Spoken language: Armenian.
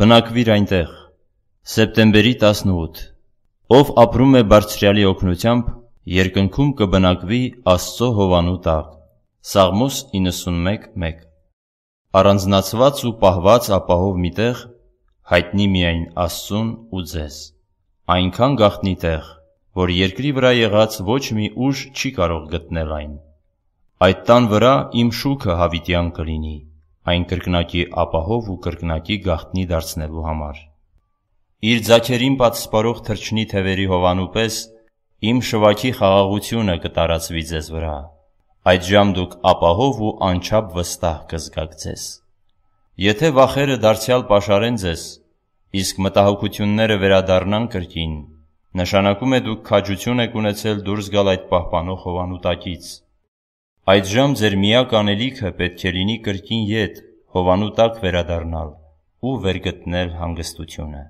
բնակվիր այնտեղ։ Սեպտեմբերի 18։ Ով ապրում է բարձրյալի օգնությամբ, երկնքում կբնակվի Աստծո հովանու տակ։ Սաղմոս 91:1։ Առանձնացված ու պահված ապահով միտեղ հայտնի միայն Աստծուն ու ձեզ։ Այնքան գախտնի տեղ, որ երկրի վրա եղած ոչ մի ուժ չի կարող գտնել այն։ Այդ տան վրա իմ շուքը հավիտյան կլինի այն կրկնակի ապահով ու կրկնակի գաղտնի դարձնելու համար։ Իր ձաչերին պատսպարող թրջնի թևերի հովանու պես իմ շվաքի խաղաղությունը կտարածվի ձեզ վրա։ Այդ ժամ դուք ապահով ու անչափ վստահ կզգաք ձեզ։ Եթե վախերը դարձյալ pašարեն ձեզ, իսկ մտահոգությունները վերադառնան կրկին, նշանակում է դուք քաջություն եք ունեցել դուրս գալ այդ պահպանող հովանու տակից Այդժամ ձեր միակ անելիքը պետք է լինի կրկին ետ, հովանու տակ վերադառնալ ու վերգտնել հանգստությունը։